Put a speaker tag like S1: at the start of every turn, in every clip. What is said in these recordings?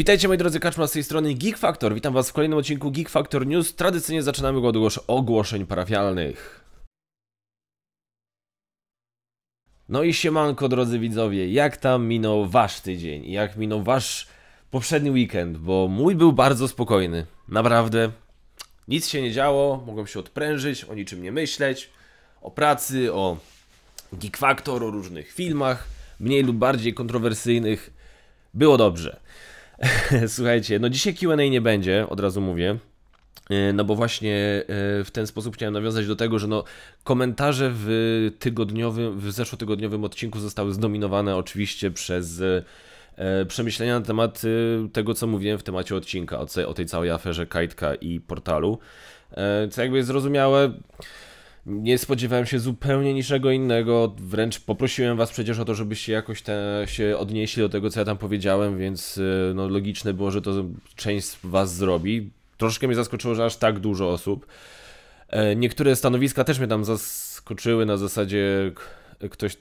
S1: Witajcie moi drodzy, Kaczma z tej strony Geek Factor. Witam was w kolejnym odcinku Geek Factor News. Tradycyjnie zaczynamy od ogłoszeń parafialnych. No i siemanko drodzy widzowie, jak tam minął wasz tydzień? Jak minął wasz poprzedni weekend? Bo mój był bardzo spokojny. Naprawdę. Nic się nie działo, mogłem się odprężyć, o niczym nie myśleć. O pracy, o Geek Factor, o różnych filmach, mniej lub bardziej kontrowersyjnych. Było dobrze. Słuchajcie, no dzisiaj QA nie będzie, od razu mówię. E, no bo właśnie e, w ten sposób chciałem nawiązać do tego, że no komentarze w tygodniowym, w zeszłotygodniowym odcinku zostały zdominowane oczywiście przez e, przemyślenia na temat tego, co mówiłem w temacie odcinka, o tej całej aferze Kajtka i portalu. Co jakby jest zrozumiałe, nie spodziewałem się zupełnie niczego innego. Wręcz poprosiłem was przecież o to, żebyście jakoś te, się odnieśli do tego, co ja tam powiedziałem, więc y, no, logiczne było, że to część z was zrobi. Troszkę mnie zaskoczyło, że aż tak dużo osób. E, niektóre stanowiska też mnie tam zaskoczyły na zasadzie ktoś,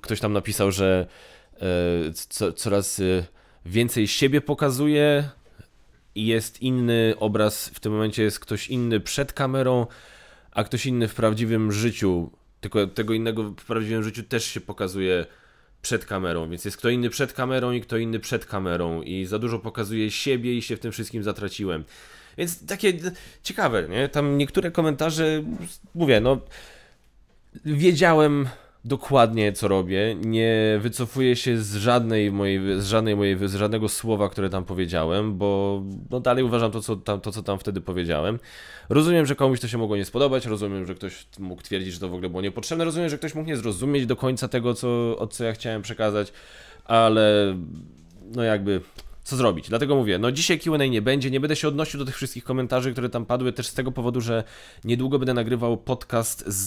S1: ktoś tam napisał, że e, co, coraz y, więcej siebie pokazuje i jest inny obraz, w tym momencie jest ktoś inny przed kamerą, a ktoś inny w prawdziwym życiu, tylko tego innego w prawdziwym życiu też się pokazuje przed kamerą, więc jest kto inny przed kamerą i kto inny przed kamerą i za dużo pokazuje siebie i się w tym wszystkim zatraciłem. Więc takie ciekawe, nie? Tam niektóre komentarze, mówię, no wiedziałem dokładnie co robię, nie wycofuję się z żadnej mojej, z żadnej mojej, z żadnego słowa, które tam powiedziałem, bo no dalej uważam to co, tam, to, co tam wtedy powiedziałem. Rozumiem, że komuś to się mogło nie spodobać, rozumiem, że ktoś mógł twierdzić, że to w ogóle było niepotrzebne, rozumiem, że ktoś mógł nie zrozumieć do końca tego, co, od co ja chciałem przekazać, ale no jakby co zrobić. Dlatego mówię, no dzisiaj Q&A nie będzie, nie będę się odnosił do tych wszystkich komentarzy, które tam padły, też z tego powodu, że niedługo będę nagrywał podcast z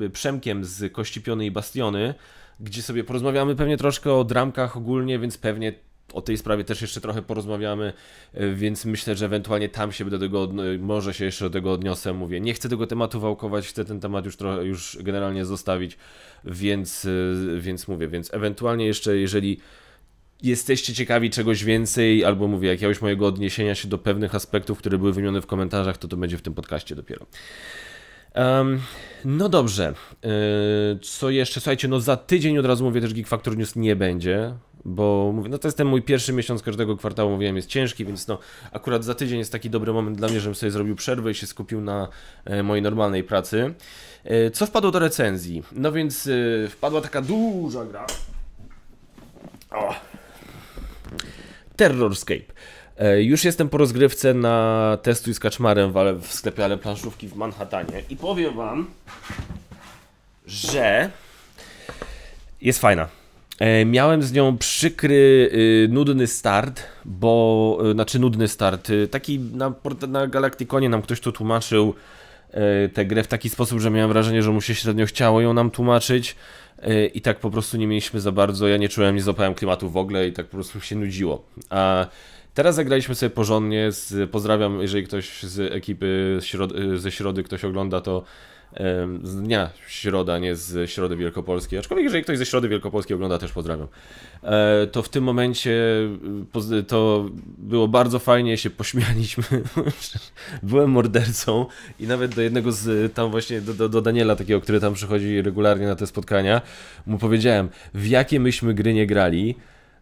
S1: yy, Przemkiem z Piony i Bastiony, gdzie sobie porozmawiamy pewnie troszkę o dramkach ogólnie, więc pewnie o tej sprawie też jeszcze trochę porozmawiamy, y, więc myślę, że ewentualnie tam się do tego, może się jeszcze do tego odniosę, mówię. Nie chcę tego tematu wałkować, chcę ten temat już, trochę, już generalnie zostawić, więc, y, więc mówię, więc ewentualnie jeszcze, jeżeli jesteście ciekawi czegoś więcej, albo mówię, jakiegoś mojego odniesienia się do pewnych aspektów, które były wymienione w komentarzach, to to będzie w tym podcaście dopiero. Um, no dobrze, e, co jeszcze? Słuchajcie, no za tydzień od razu mówię też Geek Factor News nie będzie, bo mówię, no to jest ten mój pierwszy miesiąc każdego kwartału, mówiłem, jest ciężki, więc no akurat za tydzień jest taki dobry moment dla mnie, żebym sobie zrobił przerwę i się skupił na e, mojej normalnej pracy. E, co wpadło do recenzji? No więc wpadła taka duża gra. O, Terrorscape. E, już jestem po rozgrywce na testu z kaczmarem w sklepie Ale Planszówki w Manhattanie i powiem wam, że jest fajna. E, miałem z nią przykry, y, nudny start, bo, y, znaczy nudny start, y, taki na, na Galaktykonie nam ktoś to tłumaczył, E, tę grę w taki sposób, że miałem wrażenie, że mu się średnio chciało ją nam tłumaczyć e, i tak po prostu nie mieliśmy za bardzo, ja nie czułem, nie złapałem klimatu w ogóle i tak po prostu się nudziło. A teraz zagraliśmy sobie porządnie, z, pozdrawiam, jeżeli ktoś z ekipy ze środy ktoś ogląda, to z dnia środa, nie z środy wielkopolskiej. Aczkolwiek, jeżeli ktoś ze środy wielkopolskiej ogląda, też pozdrawiam. E, to w tym momencie y, to było bardzo fajnie, się pośmialiśmy. Byłem mordercą i nawet do jednego z tam właśnie, do, do, Daniela takiego, który tam przychodzi regularnie na te spotkania, mu powiedziałem, w jakie myśmy gry nie grali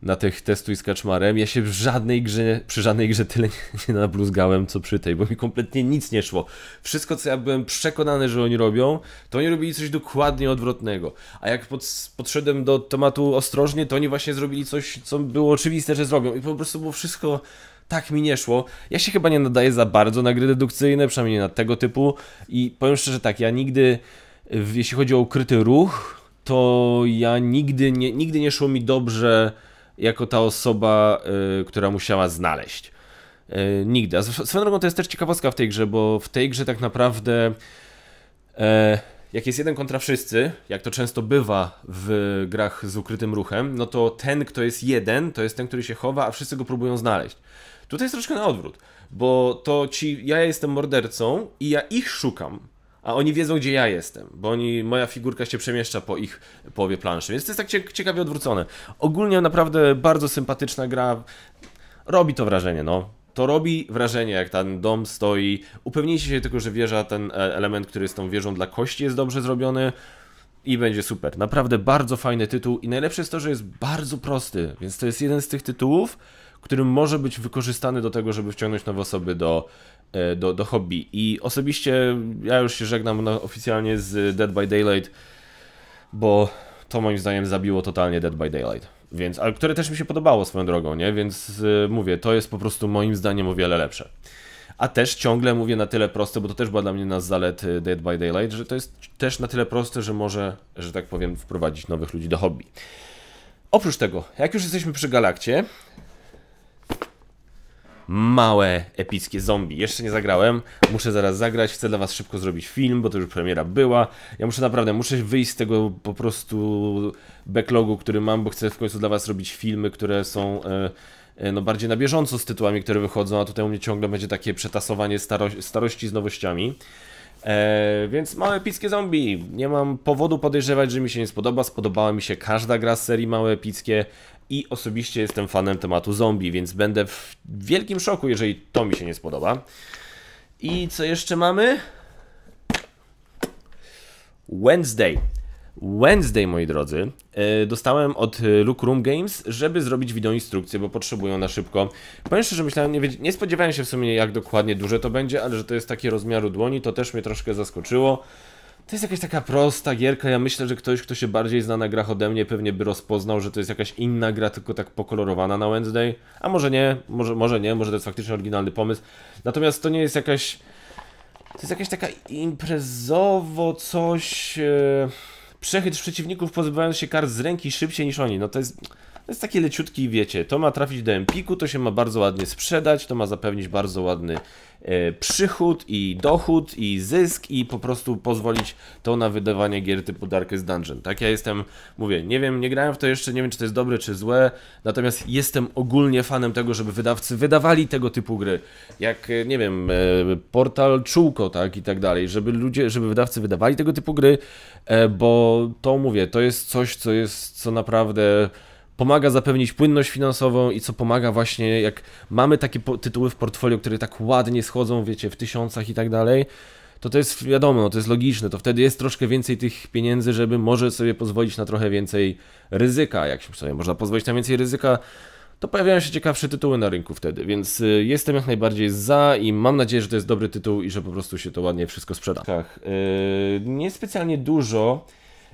S1: na tych testuj z kaczmarem. Ja się w żadnej grze, przy żadnej grze tyle nie, nie nabluzgałem, co przy tej, bo mi kompletnie nic nie szło. Wszystko, co ja byłem przekonany, że oni robią, to oni robili coś dokładnie odwrotnego. A jak pod, podszedłem do tematu ostrożnie, to oni właśnie zrobili coś, co było oczywiste, że zrobią. I po prostu było wszystko tak mi nie szło. Ja się chyba nie nadaję za bardzo na gry dedukcyjne, przynajmniej na tego typu. I powiem szczerze tak, ja nigdy, jeśli chodzi o ukryty ruch, to ja nigdy nie, nigdy nie szło mi dobrze jako ta osoba, y, która musiała znaleźć. Y, nigdy. A swoją drogą to jest też ciekawostka w tej grze, bo w tej grze tak naprawdę e, jak jest jeden kontra wszyscy, jak to często bywa w grach z ukrytym ruchem, no to ten, kto jest jeden, to jest ten, który się chowa, a wszyscy go próbują znaleźć. Tutaj jest troszkę na odwrót, bo to ci, ja jestem mordercą i ja ich szukam, a oni wiedzą, gdzie ja jestem, bo oni, moja figurka się przemieszcza po ich połowie planszy, więc to jest tak ciekawie odwrócone. Ogólnie naprawdę bardzo sympatyczna gra, robi to wrażenie, no. To robi wrażenie, jak ten dom stoi. Upewnijcie się tylko, że wieża, ten e, element, który jest tą wieżą dla kości jest dobrze zrobiony i będzie super. Naprawdę bardzo fajny tytuł i najlepsze jest to, że jest bardzo prosty, więc to jest jeden z tych tytułów, który może być wykorzystany do tego, żeby wciągnąć nowe osoby do, E, do, do hobby. I osobiście ja już się żegnam na, oficjalnie z Dead by Daylight, bo to moim zdaniem zabiło totalnie Dead by Daylight. Więc, ale które też mi się podobało swoją drogą, nie? Więc e, mówię, to jest po prostu moim zdaniem o wiele lepsze. A też ciągle mówię na tyle proste, bo to też była dla mnie na zalet e, Dead by Daylight, że to jest też na tyle proste, że może, że tak powiem, wprowadzić nowych ludzi do hobby. Oprócz tego, jak już jesteśmy przy Galakcie, małe, epickie zombie. Jeszcze nie zagrałem, muszę zaraz zagrać, chcę dla was szybko zrobić film, bo to już premiera była. Ja muszę naprawdę, muszę wyjść z tego po prostu backlogu, który mam, bo chcę w końcu dla was robić filmy, które są... E, e no bardziej na bieżąco z tytułami, które wychodzą, a tutaj u mnie ciągle będzie takie przetasowanie staro starości z nowościami. E, więc małe epickie zombie. Nie mam powodu podejrzewać, że mi się nie spodoba. Spodobała mi się każda gra z serii małe epickie i osobiście jestem fanem tematu zombie, więc będę w wielkim szoku, jeżeli to mi się nie spodoba. I co jeszcze mamy? Wednesday. Wednesday, moi drodzy, e, dostałem od Luke Room Games, żeby zrobić wideoinstrukcję, bo potrzebują na szybko. Powiem szczerze, myślałem, nie, nie spodziewałem się w sumie jak dokładnie duże to będzie, ale że to jest takie rozmiaru dłoni, to też mnie troszkę zaskoczyło. To jest jakaś taka prosta gierka, ja myślę, że ktoś, kto się bardziej zna na grach ode mnie, pewnie by rozpoznał, że to jest jakaś inna gra, tylko tak pokolorowana na Wednesday. A może nie, może, może nie, może to jest faktycznie oryginalny pomysł. Natomiast to nie jest jakaś... To jest jakaś taka imprezowo coś... Yy przechyć przeciwników pozbywając się kart z ręki szybciej niż oni. No to jest, to jest takie leciutki, wiecie, to ma trafić do empiku, to się ma bardzo ładnie sprzedać, to ma zapewnić bardzo ładny E, przychód i dochód i zysk i po prostu pozwolić to na wydawanie gier typu Darkest Dungeon. Tak, ja jestem, mówię, nie wiem, nie grałem w to jeszcze, nie wiem czy to jest dobre czy złe, natomiast jestem ogólnie fanem tego, żeby wydawcy wydawali tego typu gry, jak, e, nie wiem, e, portal Czółko, tak, i tak dalej, żeby ludzie, żeby wydawcy wydawali tego typu gry, bo to mówię, to jest coś, co jest, co naprawdę pomaga zapewnić płynność finansową i co pomaga właśnie, jak mamy takie tytuły w portfolio, które tak ładnie schodzą, wiecie, w tysiącach i tak dalej, to to jest wiadomo, no, to jest logiczne, to wtedy jest troszkę więcej tych pieniędzy, żeby może sobie pozwolić na trochę więcej ryzyka, jak się sobie można pozwolić na więcej ryzyka, to pojawiają się ciekawsze tytuły na rynku wtedy, więc y, jestem jak najbardziej za i mam nadzieję, że to jest dobry tytuł i że po prostu się to ładnie wszystko sprzeda. Yy, niespecjalnie dużo,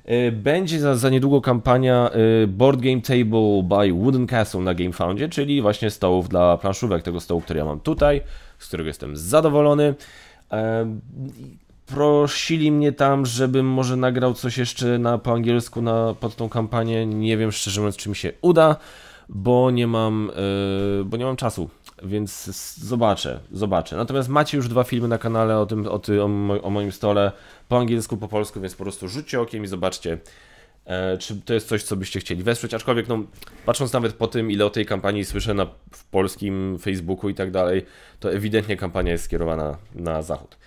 S1: E, będzie za, za niedługo kampania e, Board Game Table by Wooden Castle na GameFoundzie, czyli właśnie stołów dla planszówek, tego stołu, który ja mam tutaj, z którego jestem zadowolony. E, prosili mnie tam, żebym może nagrał coś jeszcze na, po angielsku na, pod tą kampanię. Nie wiem szczerze mówiąc, czy mi się uda, bo nie mam, bo nie mam czasu więc zobaczę, zobaczę. Natomiast macie już dwa filmy na kanale o tym, o, ty, o, o moim stole po angielsku, po polsku, więc po prostu rzućcie okiem i zobaczcie, e, czy to jest coś, co byście chcieli wesprzeć. Aczkolwiek, no, patrząc nawet po tym, ile o tej kampanii słyszę na, w polskim Facebooku i tak dalej, to ewidentnie kampania jest skierowana na zachód.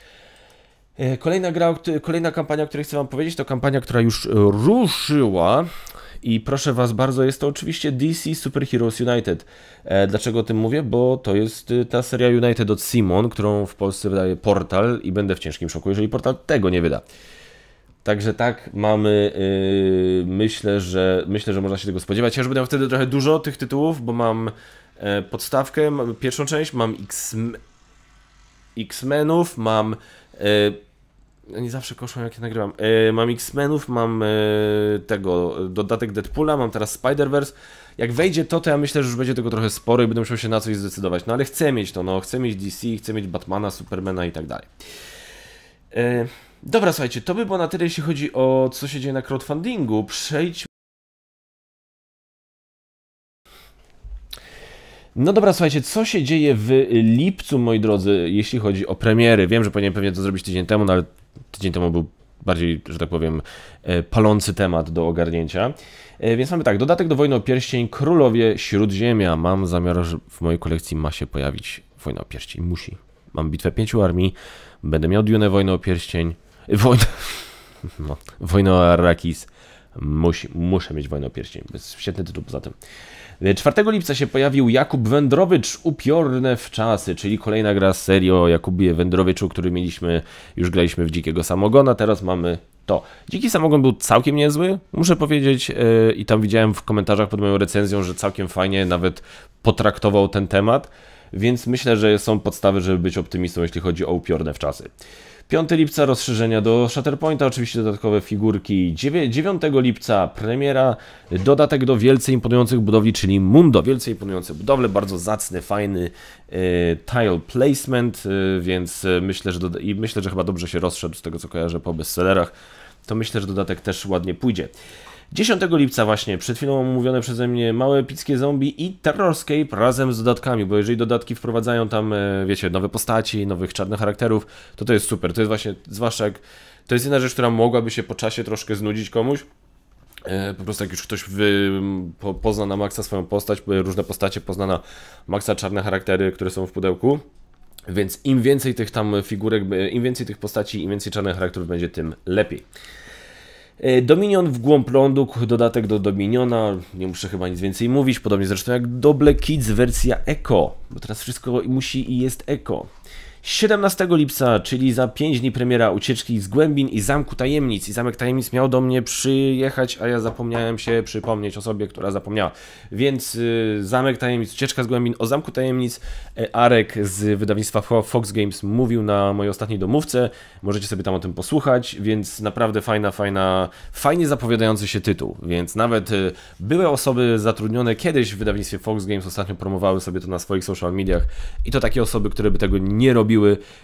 S1: E, kolejna, gra, kolejna kampania, o której chcę Wam powiedzieć, to kampania, która już ruszyła. I proszę Was bardzo, jest to oczywiście DC Super Heroes United. E, dlaczego o tym mówię? Bo to jest y, ta seria United od Simon, którą w Polsce wydaje Portal i będę w ciężkim szoku, jeżeli Portal tego nie wyda. Także tak, mamy, yy, myślę, że, myślę, że można się tego spodziewać. Ja już będę miał wtedy trochę dużo tych tytułów, bo mam e, podstawkę, mam pierwszą część, mam X-Menów, mam e, nie zawsze koszą, jak je nagrywam. E, mam X-Menów, mam e, tego dodatek Deadpoola, mam teraz Spider-Verse. Jak wejdzie to, to ja myślę, że już będzie tego trochę sporo i będę musiał się na coś zdecydować. No ale chcę mieć to, no. Chcę mieć DC, chcę mieć Batmana, Supermana i tak dalej. E, dobra, słuchajcie, to by było na tyle, jeśli chodzi o co się dzieje na crowdfundingu. Przejdźmy. No dobra, słuchajcie, co się dzieje w lipcu, moi drodzy, jeśli chodzi o premiery? Wiem, że powinienem pewnie to zrobić tydzień temu, no ale tydzień temu był bardziej, że tak powiem, e, palący temat do ogarnięcia. E, więc mamy tak, dodatek do Wojny o Pierścień, Królowie Śródziemia. Mam zamiar, że w mojej kolekcji ma się pojawić Wojna o Pierścień. Musi. Mam Bitwę Pięciu Armii, będę miał Dune Wojnę o Pierścień, Wojnę... No, Wojnę o Arrakis, Musi, muszę mieć wojnę o pierścień. Świetny tytuł poza tym. 4 lipca się pojawił Jakub Wędrowicz, Upiorne w czasy, czyli kolejna gra z serii o Jakubie Wędrowiczu, który mieliśmy, już graliśmy w Dzikiego Samogona, teraz mamy to. Dziki Samogon był całkiem niezły, muszę powiedzieć, yy, i tam widziałem w komentarzach pod moją recenzją, że całkiem fajnie nawet potraktował ten temat, więc myślę, że są podstawy, żeby być optymistą, jeśli chodzi o Upiorne w czasy. 5 lipca rozszerzenia do Shutterpointa, oczywiście dodatkowe figurki. 9 lipca premiera, dodatek do wielce imponujących budowli, czyli Mundo. Wielce imponujące budowle, bardzo zacny, fajny e, tile placement, e, więc myślę, że i myślę, że chyba dobrze się rozszedł z tego, co kojarzę po bestsellerach. To myślę, że dodatek też ładnie pójdzie. 10 lipca właśnie, przed chwilą omówione przeze mnie Małe Epickie Zombie i Terrorscape razem z dodatkami, bo jeżeli dodatki wprowadzają tam, e, wiecie, nowe postaci, nowych czarnych charakterów, to to jest super. To jest właśnie, zwłaszcza jak, to jest jedna rzecz, która mogłaby się po czasie troszkę znudzić komuś, e, po prostu jak już ktoś wy, po, pozna na maksa swoją postać, e, różne postacie pozna na maksa czarne charaktery, które są w pudełku. Więc im więcej tych tam figurek, im więcej tych postaci, im więcej czarnych charakterów będzie, tym lepiej. E, Dominion w głąb lądu, dodatek do Dominiona, nie muszę chyba nic więcej mówić, podobnie zresztą jak Doble Kids wersja Eco, bo teraz wszystko musi i jest Eco. 17 lipca, czyli za 5 dni premiera ucieczki z głębin i zamku tajemnic. I zamek tajemnic miał do mnie przyjechać, a ja zapomniałem się przypomnieć osobie, która zapomniała. Więc y, zamek tajemnic, ucieczka z głębin, o zamku tajemnic e, Arek z wydawnictwa Fox Games mówił na mojej ostatniej domówce. Możecie sobie tam o tym posłuchać, więc naprawdę fajna, fajna, fajnie zapowiadający się tytuł. Więc nawet y, były osoby zatrudnione kiedyś w wydawnictwie Fox Games ostatnio promowały sobie to na swoich social mediach i to takie osoby, które by tego nie robiły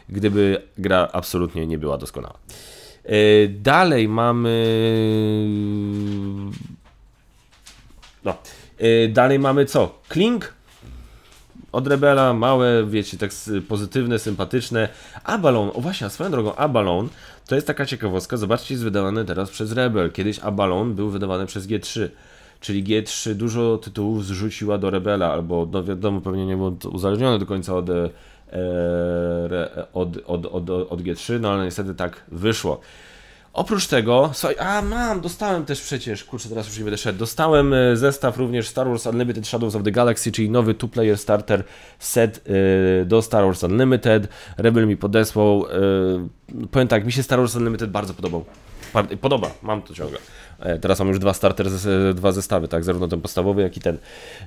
S1: gdyby gra absolutnie nie była doskonała. E, dalej mamy. No. E, dalej mamy co? Kling od Rebela, małe, wiecie, tak pozytywne, sympatyczne. Abalon, o właśnie, swoją drogą, Abalon to jest taka ciekawostka, zobaczcie, jest wydawane teraz przez Rebel. Kiedyś Abalon był wydawany przez G3 czyli G3 dużo tytułów zrzuciła do Rebela, albo no wiadomo, pewnie nie było uzależnione do końca od e, od, od, od, od G3, no ale niestety tak wyszło. Oprócz tego, słuchaj, a mam, dostałem też przecież, kurczę, teraz już nie będę szedł, dostałem e, zestaw również Star Wars Unlimited Shadows of the Galaxy, czyli nowy two-player starter set y, do Star Wars Unlimited. Rebel mi podesłał, y, powiem tak, mi się Star Wars Unlimited bardzo podobał. Podoba, mam to ciągle. E, teraz mam już dwa starter, dwa zestawy, tak, zarówno ten podstawowy, jak i ten.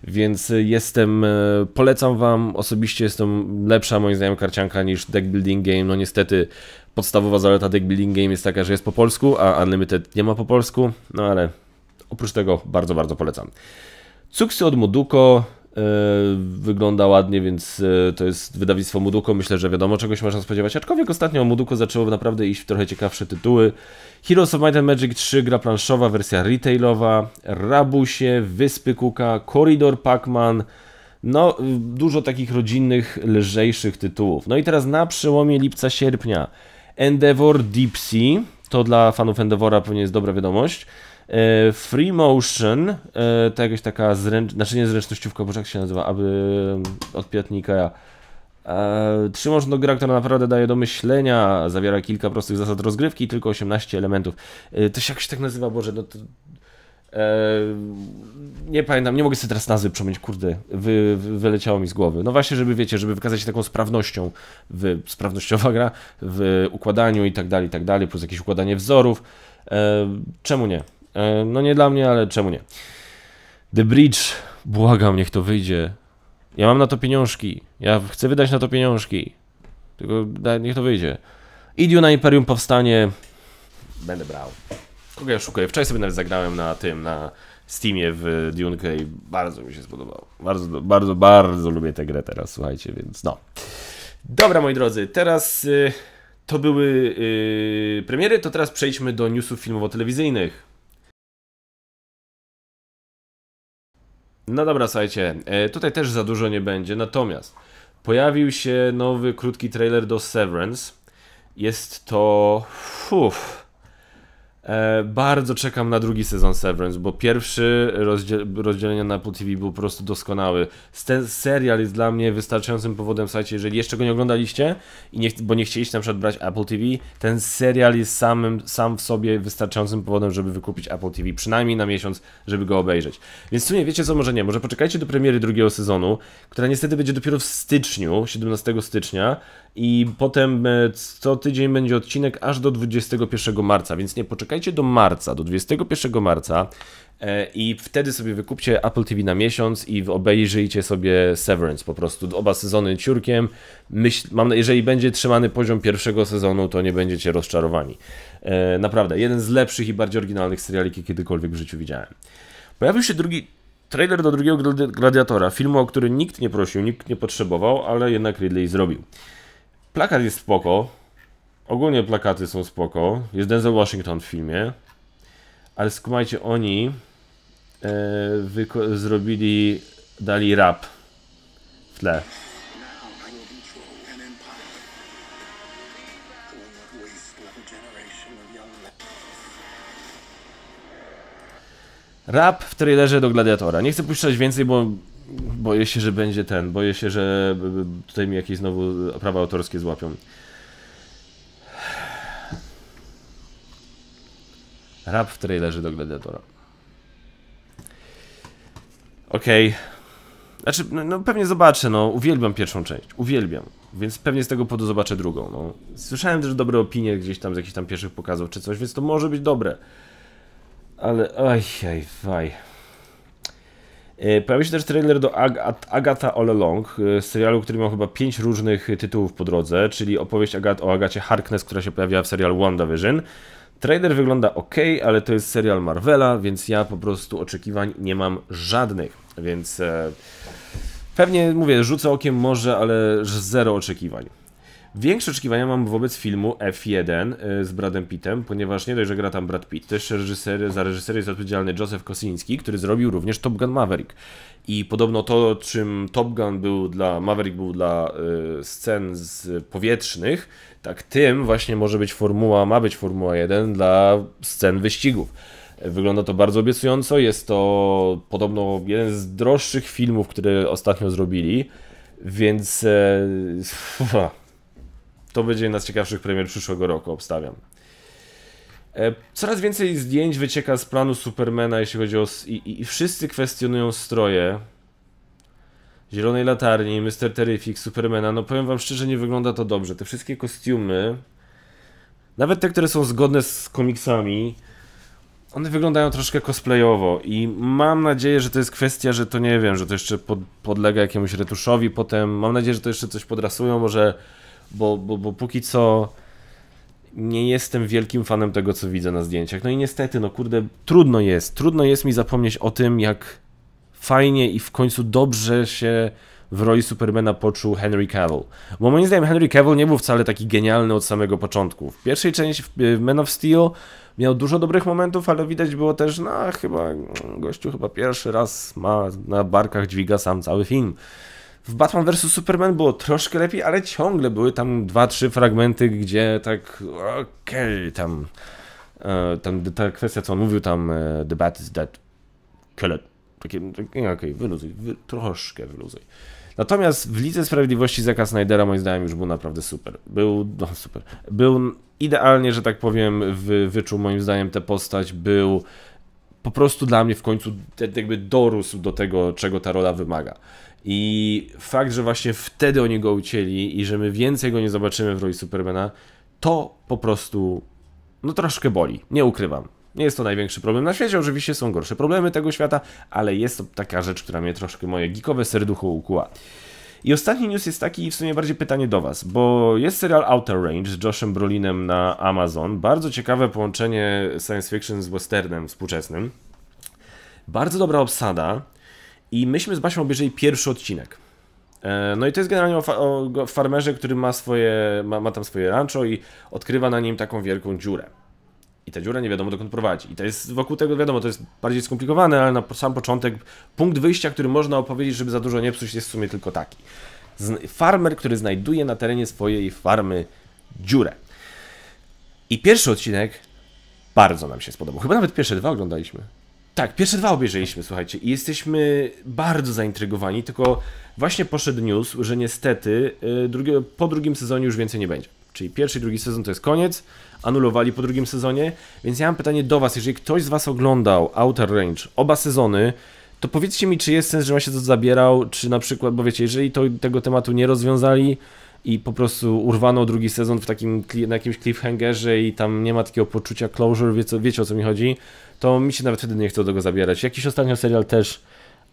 S1: Więc jestem, e, polecam wam, osobiście jestem lepsza moim zdaniem karcianka niż deck building game. No niestety podstawowa zaleta deck building game jest taka, że jest po polsku, a Unlimited nie ma po polsku, no ale oprócz tego bardzo, bardzo polecam. Cuksy od Moduko, E, wygląda ładnie, więc e, to jest wydawnictwo Muduko. Myślę, że wiadomo czegoś można spodziewać. Aczkolwiek ostatnio Muduko zaczęło naprawdę iść w trochę ciekawsze tytuły. Heroes of Might and Magic 3, gra planszowa, wersja retailowa, Rabusie, Wyspy Kuka, Koridor Pac-Man, no, dużo takich rodzinnych, lżejszych tytułów. No i teraz na przełomie lipca-sierpnia Endeavor Deep Sea, to dla fanów Endeavora pewnie jest dobra wiadomość. E, Free Motion, e, to jakaś taka zręcz... znaczy nie zręcznościówka, bo jak się nazywa, aby od Piatnika. E, trzy do gra, która naprawdę daje do myślenia, zawiera kilka prostych zasad rozgrywki i tylko 18 elementów. To się jakoś tak nazywa, Boże, no to... Nie pamiętam, nie mogę sobie teraz nazwy przypomnieć, kurde, wy, wyleciało mi z głowy. No właśnie, żeby wiecie, żeby wykazać się taką sprawnością, w, sprawnościowa gra w układaniu i tak dalej, i tak dalej, plus jakieś układanie wzorów. Czemu nie? E, no nie dla mnie, ale czemu nie? The Bridge, błagam, niech to wyjdzie. Ja mam na to pieniążki. Ja chcę wydać na to pieniążki. Tylko niech to wyjdzie. Idio na Imperium powstanie. Będę brał. Kogo ja szukuję? Wczoraj sobie nawet zagrałem na tym, na Steamie w Dune i bardzo mi się spodobało. Bardzo, bardzo, bardzo lubię tę grę teraz, słuchajcie, więc no. Dobra, moi drodzy, teraz y, to były y, premiery, to teraz przejdźmy do newsów filmowo-telewizyjnych. No dobra, słuchajcie, e, tutaj też za dużo nie będzie, natomiast pojawił się nowy krótki trailer do Severance. Jest to... Uff, E, bardzo czekam na drugi sezon Severance, bo pierwszy rozdziel rozdzielenia na Apple TV był po prostu doskonały. Ten serial jest dla mnie wystarczającym powodem, słuchajcie, jeżeli jeszcze go nie oglądaliście, i nie, bo nie chcieliście na przykład brać Apple TV, ten serial jest samym, sam w sobie wystarczającym powodem, żeby wykupić Apple TV, przynajmniej na miesiąc, żeby go obejrzeć. Więc tu nie wiecie co, może nie, może poczekajcie do premiery drugiego sezonu, która niestety będzie dopiero w styczniu, 17 stycznia, i potem e, co tydzień będzie odcinek aż do 21 marca, więc nie poczekajcie poczekajcie do marca, do 21 marca e, i wtedy sobie wykupcie Apple TV na miesiąc i obejrzyjcie sobie Severance po prostu, oba sezony ciurkiem. Myśl, mam, jeżeli będzie trzymany poziom pierwszego sezonu, to nie będziecie rozczarowani. E, naprawdę, jeden z lepszych i bardziej oryginalnych seriali, jakie kiedykolwiek w życiu widziałem. Pojawił się drugi trailer do drugiego Gladiatora, filmu, o który nikt nie prosił, nikt nie potrzebował, ale jednak Ridley zrobił. Plakat jest spoko, Ogólnie plakaty są spoko. Jest Denzel Washington w filmie. Ale skumajcie, oni e, zrobili, dali rap w tle. Rap w trailerze do Gladiatora. Nie chcę puszczać więcej, bo boję się, że będzie ten. Boję się, że tutaj mi jakieś znowu prawa autorskie złapią. Rap w trailerze do Gladiatora. Okej. Okay. Znaczy, no, no pewnie zobaczę, no. Uwielbiam pierwszą część. Uwielbiam. Więc pewnie z tego powodu zobaczę drugą, no. Słyszałem też dobre opinie gdzieś tam z jakichś tam pierwszych pokazów czy coś, więc to może być dobre. Ale, oj, oj, faj. E, pojawił się też trailer do Ag Agata All Along, e, serialu, który miał chyba pięć różnych tytułów po drodze, czyli opowieść Agat o Agacie Harkness, która się pojawiała w serialu WandaVision, Trader wygląda ok, ale to jest serial Marvela, więc ja po prostu oczekiwań nie mam żadnych, więc e, pewnie mówię, rzucę okiem może, ale zero oczekiwań. Większe oczekiwania mam wobec filmu F1 y, z Bradem Pittem, ponieważ nie dość, że gra tam Brad Pitt, też reżyser, za reżyserię jest odpowiedzialny Joseph Kosiński, który zrobił również Top Gun Maverick. I podobno to, czym Top Gun był dla, Maverick był dla y, scen z powietrznych, tak tym właśnie może być formuła, ma być Formuła 1 dla scen wyścigów. Wygląda to bardzo obiecująco, jest to podobno jeden z droższych filmów, które ostatnio zrobili, więc... E, To będzie jedna z ciekawszych premier przyszłego roku, obstawiam. E, coraz więcej zdjęć wycieka z planu Supermana, jeśli chodzi o. I, i, i wszyscy kwestionują stroje. Zielonej latarni, Mr. Terrific, Supermana. No powiem wam szczerze, nie wygląda to dobrze. Te wszystkie kostiumy, nawet te, które są zgodne z komiksami, one wyglądają troszkę cosplayowo i mam nadzieję, że to jest kwestia, że to nie wiem, że to jeszcze pod, podlega jakiemuś retuszowi potem. Mam nadzieję, że to jeszcze coś podrasują, może bo, bo, bo póki co nie jestem wielkim fanem tego, co widzę na zdjęciach. No i niestety, no kurde, trudno jest. Trudno jest mi zapomnieć o tym, jak fajnie i w końcu dobrze się w roli Supermana poczuł Henry Cavill. Bo moim zdaniem Henry Cavill nie był wcale taki genialny od samego początku. W pierwszej części w Man of Steel miał dużo dobrych momentów, ale widać było też, no chyba gościu chyba pierwszy raz ma na barkach dźwiga sam cały film. W Batman vs. Superman było troszkę lepiej, ale ciągle były tam dwa, trzy fragmenty, gdzie tak okej, okay, tam, e, tam ta kwestia, co on mówił tam, e, the bat is dead, kill it. Takie, okej, okay, wyluzuj, wy, troszkę wyluzuj. Natomiast w Lidze Sprawiedliwości zakaz Snydera moim zdaniem już był naprawdę super. Był, no super, był idealnie, że tak powiem, wyczuł moim zdaniem tę postać, był po prostu dla mnie w końcu jakby dorósł do tego, czego ta rola wymaga. I fakt, że właśnie wtedy o niego ucięli i że my więcej go nie zobaczymy w roli Supermana, to po prostu no troszkę boli, nie ukrywam. Nie jest to największy problem na świecie, oczywiście są gorsze problemy tego świata, ale jest to taka rzecz, która mnie troszkę moje geekowe serducho ukuła. I ostatni news jest taki, w sumie bardziej pytanie do Was, bo jest serial Outer Range z Joshem Brolinem na Amazon. Bardzo ciekawe połączenie science fiction z westernem współczesnym. Bardzo dobra obsada. I myśmy z Basią obejrzeli pierwszy odcinek. E, no i to jest generalnie o, fa o farmerze, który ma, swoje, ma, ma tam swoje rancho i odkrywa na nim taką wielką dziurę. I ta dziura nie wiadomo dokąd prowadzi. I to jest wokół tego, wiadomo, to jest bardziej skomplikowane, ale na sam początek, punkt wyjścia, który można opowiedzieć, żeby za dużo nie psuć, jest w sumie tylko taki. farmer, który znajduje na terenie swojej farmy dziurę. I pierwszy odcinek bardzo nam się spodobał. Chyba nawet pierwsze dwa oglądaliśmy. Tak, pierwsze dwa obejrzeliśmy, słuchajcie, i jesteśmy bardzo zaintrygowani, tylko właśnie poszedł news, że niestety y, drugie, po drugim sezonie już więcej nie będzie. Czyli pierwszy i drugi sezon to jest koniec, anulowali po drugim sezonie. Więc ja mam pytanie do Was, jeżeli ktoś z Was oglądał Outer Range oba sezony, to powiedzcie mi, czy jest sens, że ma się to zabierał, czy na przykład, bo wiecie, jeżeli to, tego tematu nie rozwiązali i po prostu urwano drugi sezon w takim, na jakimś cliffhangerze i tam nie ma takiego poczucia closure, wiecie o co mi chodzi, to mi się nawet wtedy nie chce tego zabierać. Jakiś ostatnio serial też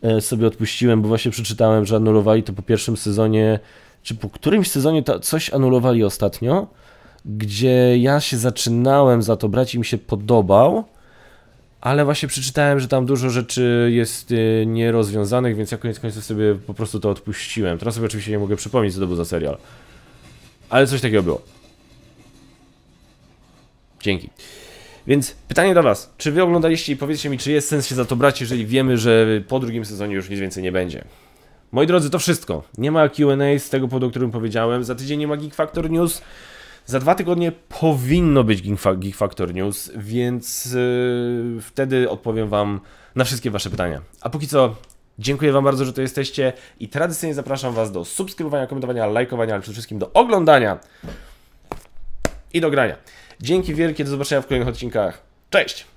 S1: e, sobie odpuściłem, bo właśnie przeczytałem, że anulowali to po pierwszym sezonie, czy po którymś sezonie coś anulowali ostatnio, gdzie ja się zaczynałem za to brać i mi się podobał, ale właśnie przeczytałem, że tam dużo rzeczy jest y, nierozwiązanych, więc ja koniec końców sobie po prostu to odpuściłem. Teraz sobie oczywiście nie mogę przypomnieć, co to był za serial. Ale coś takiego było. Dzięki. Więc pytanie do Was, czy Wy oglądaliście i powiedzcie mi, czy jest sens się za to brać, jeżeli wiemy, że po drugim sezonie już nic więcej nie będzie? Moi drodzy, to wszystko. Nie ma Q&A z tego powodu, o którym powiedziałem. Za tydzień nie ma Geek Factor News. Za dwa tygodnie powinno być Geek Factor News, więc y, wtedy odpowiem Wam na wszystkie Wasze pytania. A póki co, dziękuję Wam bardzo, że tu jesteście i tradycyjnie zapraszam Was do subskrybowania, komentowania, lajkowania, ale przede wszystkim do oglądania i do grania. Dzięki wielkie, do zobaczenia w kolejnych odcinkach. Cześć!